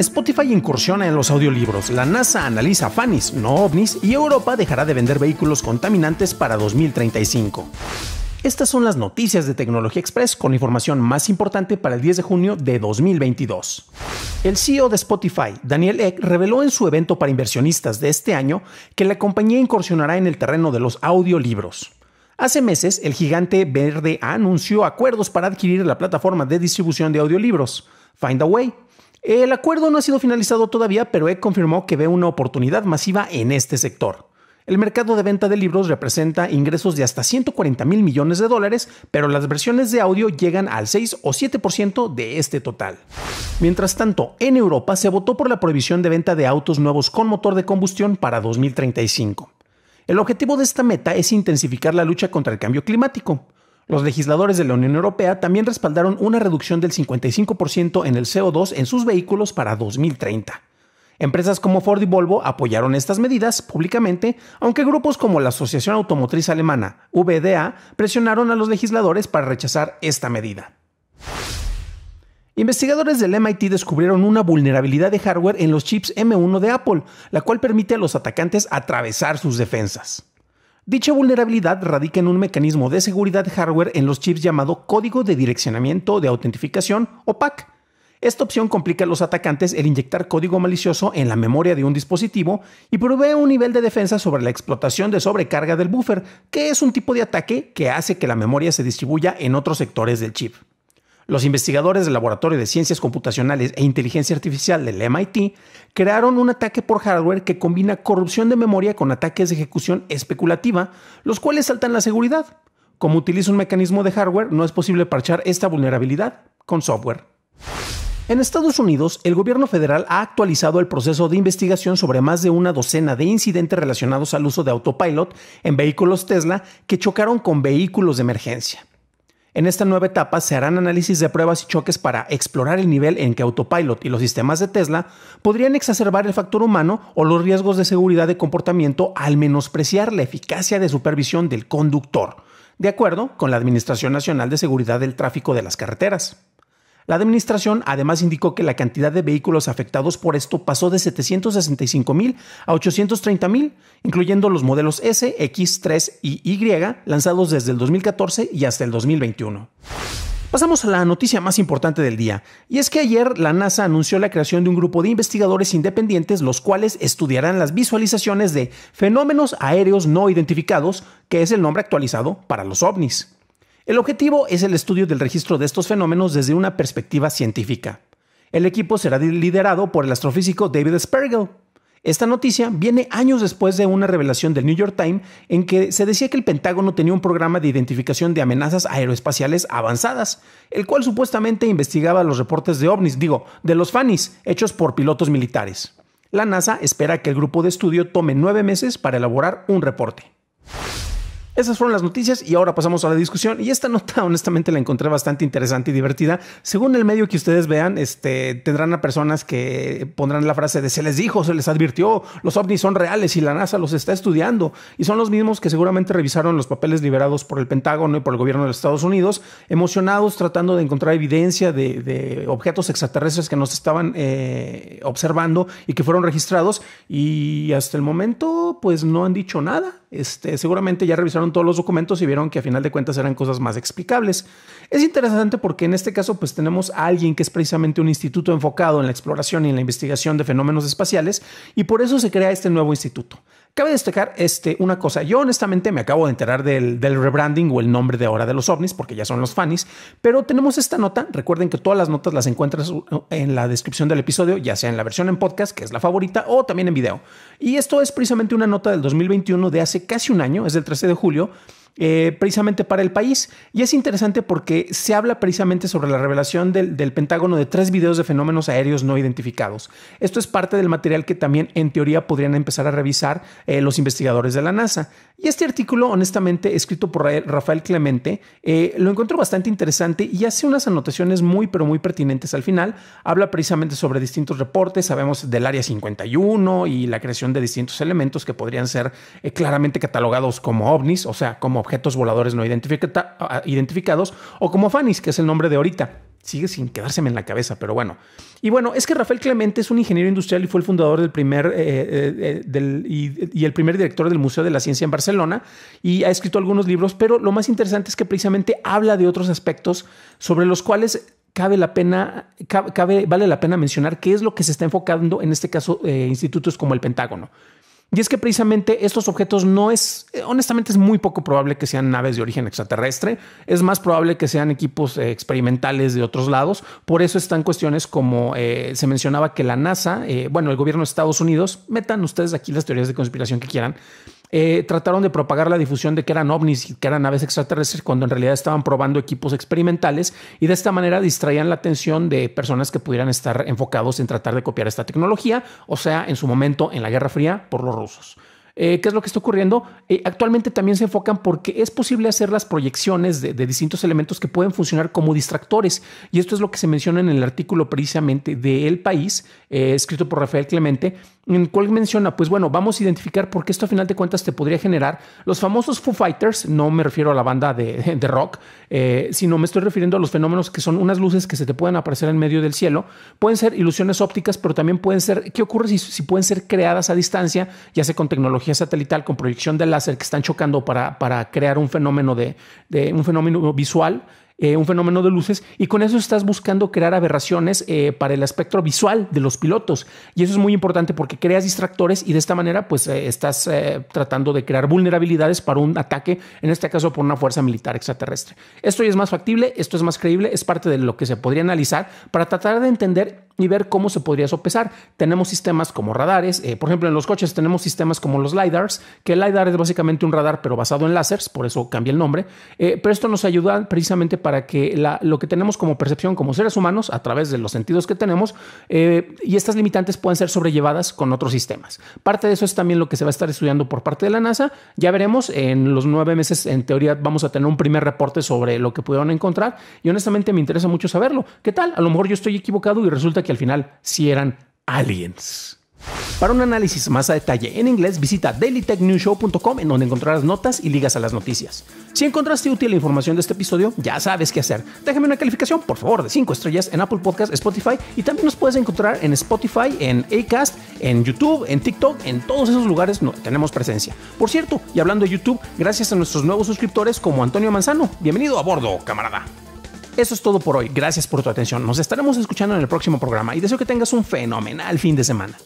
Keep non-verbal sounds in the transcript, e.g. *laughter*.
Spotify incursiona en los audiolibros, la NASA analiza fanis, no ovnis, y Europa dejará de vender vehículos contaminantes para 2035. Estas son las noticias de Tecnología Express con la información más importante para el 10 de junio de 2022. El CEO de Spotify, Daniel Eck, reveló en su evento para inversionistas de este año que la compañía incursionará en el terreno de los audiolibros. Hace meses, el gigante verde anunció acuerdos para adquirir la plataforma de distribución de audiolibros. Find Way. El acuerdo no ha sido finalizado todavía, pero he confirmó que ve una oportunidad masiva en este sector. El mercado de venta de libros representa ingresos de hasta 140 mil millones de dólares, pero las versiones de audio llegan al 6 o 7% de este total. Mientras tanto, en Europa se votó por la prohibición de venta de autos nuevos con motor de combustión para 2035. El objetivo de esta meta es intensificar la lucha contra el cambio climático. Los legisladores de la Unión Europea también respaldaron una reducción del 55% en el CO2 en sus vehículos para 2030. Empresas como Ford y Volvo apoyaron estas medidas públicamente, aunque grupos como la Asociación Automotriz Alemana, VDA, presionaron a los legisladores para rechazar esta medida. Investigadores del MIT descubrieron una vulnerabilidad de hardware en los chips M1 de Apple, la cual permite a los atacantes atravesar sus defensas. Dicha vulnerabilidad radica en un mecanismo de seguridad hardware en los chips llamado Código de Direccionamiento de Autentificación o PAC. Esta opción complica a los atacantes el inyectar código malicioso en la memoria de un dispositivo y provee un nivel de defensa sobre la explotación de sobrecarga del buffer, que es un tipo de ataque que hace que la memoria se distribuya en otros sectores del chip. Los investigadores del Laboratorio de Ciencias Computacionales e Inteligencia Artificial del MIT crearon un ataque por hardware que combina corrupción de memoria con ataques de ejecución especulativa, los cuales saltan la seguridad. Como utiliza un mecanismo de hardware, no es posible parchar esta vulnerabilidad con software. En Estados Unidos, el gobierno federal ha actualizado el proceso de investigación sobre más de una docena de incidentes relacionados al uso de autopilot en vehículos Tesla que chocaron con vehículos de emergencia. En esta nueva etapa se harán análisis de pruebas y choques para explorar el nivel en que Autopilot y los sistemas de Tesla podrían exacerbar el factor humano o los riesgos de seguridad de comportamiento al menospreciar la eficacia de supervisión del conductor, de acuerdo con la Administración Nacional de Seguridad del Tráfico de las Carreteras. La administración además indicó que la cantidad de vehículos afectados por esto pasó de 765 mil a 830 mil, incluyendo los modelos S, X, 3 y Y lanzados desde el 2014 y hasta el 2021. Pasamos a la noticia más importante del día, y es que ayer la NASA anunció la creación de un grupo de investigadores independientes los cuales estudiarán las visualizaciones de fenómenos aéreos no identificados, que es el nombre actualizado para los ovnis. El objetivo es el estudio del registro de estos fenómenos desde una perspectiva científica. El equipo será liderado por el astrofísico David Spergel. Esta noticia viene años después de una revelación del New York Times en que se decía que el Pentágono tenía un programa de identificación de amenazas aeroespaciales avanzadas, el cual supuestamente investigaba los reportes de ovnis, digo, de los FANIs, hechos por pilotos militares. La NASA espera que el grupo de estudio tome nueve meses para elaborar un reporte. Esas fueron las noticias y ahora pasamos a la discusión. Y esta nota, *laughs* honestamente, la encontré bastante interesante y divertida. Según el medio que ustedes vean, este, tendrán a personas que pondrán la frase de se les dijo, se les advirtió, los ovnis son reales y la NASA los está estudiando. Y son los mismos que seguramente revisaron los papeles liberados por el Pentágono y por el gobierno de Estados Unidos, emocionados tratando de encontrar evidencia de, objetos extraterrestres que nos estaban eh, observando y que fueron registrados. Y hasta el momento, pues no han dicho nada. Este, seguramente ya revisaron todos los documentos y vieron que a final de cuentas eran cosas más explicables. Es interesante porque en este caso pues tenemos a alguien que es precisamente un instituto enfocado en la exploración y en la investigación de fenómenos espaciales y por eso se crea este nuevo instituto. Cabe destacar este, una cosa. Yo honestamente me acabo de enterar del, rebranding o el nombre de ahora de los ovnis, porque ya son los fanis, pero tenemos esta nota. Recuerden que todas las notas las encuentras en la descripción del episodio, ya sea en la versión en podcast, que es la favorita, o también en video. Y esto es precisamente una nota del 2021 de hace casi un año, es del 13 de julio, eh, precisamente para el país. Y es interesante porque se habla precisamente sobre la revelación del, Pentágono de tres videos de fenómenos aéreos no identificados. Esto es parte del material que también en teoría podrían empezar a revisar eh, los investigadores de la NASA. Y este artículo, honestamente, escrito por Rafael Clemente, eh, lo encuentro bastante interesante y hace unas anotaciones muy, pero muy pertinentes al final. Habla precisamente sobre distintos reportes, sabemos del Área 51 y la creación de distintos elementos que podrían ser claramente catalogados como ovnis, o sea, como objetos voladores no identificados o como FANIS, que es el nombre de ahorita. Sigue sin quedárseme en la cabeza, pero bueno. Y bueno, es que Rafael Clemente es un ingeniero industrial y fue el fundador del primer eh, eh, eh, y, el primer director del Museo de la Ciencia en Barcelona y ha escrito algunos libros, pero lo más interesante es que precisamente habla de otros aspectos sobre los cuales cabe la pena, cabe, vale la pena mencionar qué es lo que se está enfocando en este caso institutos como el Pentágono. Y es que precisamente estos objetos no es, eh, honestamente es muy poco probable que sean naves de origen extraterrestre, es más probable que sean equipos eh, experimentales de otros lados, por eso están cuestiones como eh, se mencionaba que la NASA, bueno, el gobierno de Estados Unidos, metan ustedes aquí las teorías de conspiración que quieran, eh, trataron de propagar la difusión de que eran ovnis, y que eran naves extraterrestres, cuando en realidad estaban probando equipos experimentales y de esta manera distraían la atención de personas que pudieran estar enfocados en tratar de copiar esta tecnología, o sea, en su momento en la Guerra Fría por los rusos. Eh, ¿Qué es lo que está ocurriendo? Eh, actualmente también se enfocan porque es posible hacer las proyecciones de, distintos elementos que pueden funcionar como distractores. Y esto es lo que se menciona en el artículo precisamente de El País, escrito por Rafael Clemente, en cual menciona, pues bueno, vamos a identificar por qué esto a final de cuentas te podría generar los famosos Foo Fighters, no me refiero a la banda de, *laughs* rock, eh, sino me estoy refiriendo a los fenómenos que son unas luces que se te pueden aparecer en medio del cielo, pueden ser ilusiones ópticas, pero también pueden ser, ¿qué ocurre si, pueden ser creadas a distancia, ya sea con tecnología satelital, con proyección de láser que están chocando para, para crear un fenómeno, de, un fenómeno visual? Eh, un fenómeno de luces, y con eso estás buscando crear aberraciones eh, para el espectro visual de los pilotos. Y eso es muy importante porque creas distractores y de esta manera pues eh, estás tratando de crear vulnerabilidades para un ataque, en este caso por una fuerza militar extraterrestre. Esto ya es más factible, esto es más creíble, es parte de lo que se podría analizar para tratar de entender y ver cómo se podría sopesar. Tenemos sistemas como radares, eh, por ejemplo en los coches tenemos sistemas como los LIDARs, que el LIDAR es básicamente un radar pero basado en láseres, por eso cambia el nombre, eh, pero esto nos ayuda precisamente para que lo que tenemos como percepción como seres humanos a través de los sentidos que tenemos eh, y estas limitantes puedan ser sobrellevadas con otros sistemas. Parte de eso es también lo que se va a estar estudiando por parte de la NASA, ya veremos, en los nueve meses en teoría vamos a tener un primer reporte sobre lo que pudieron encontrar y honestamente me interesa mucho saberlo. ¿Qué tal? A lo mejor yo estoy equivocado y resulta que al final si eran aliens. Para un análisis más a detalle en inglés, visita dailytechnewshow.com en donde encontrarás notas y ligas a las noticias. Si encontraste útil la información de este episodio, ya sabes qué hacer. Déjame una calificación, por favor, de 5 estrellas en Apple Podcast, Spotify y también nos puedes encontrar en Spotify, en Acast, en YouTube, en TikTok, en todos esos lugares no, tenemos presencia. Por cierto, y hablando de YouTube, gracias a nuestros nuevos suscriptores como Antonio Manzano, bienvenido a bordo, camarada. Eso es todo por hoy. Gracias por tu atención. Nos estaremos escuchando en el próximo programa y deseo que tengas un fenomenal fin de semana.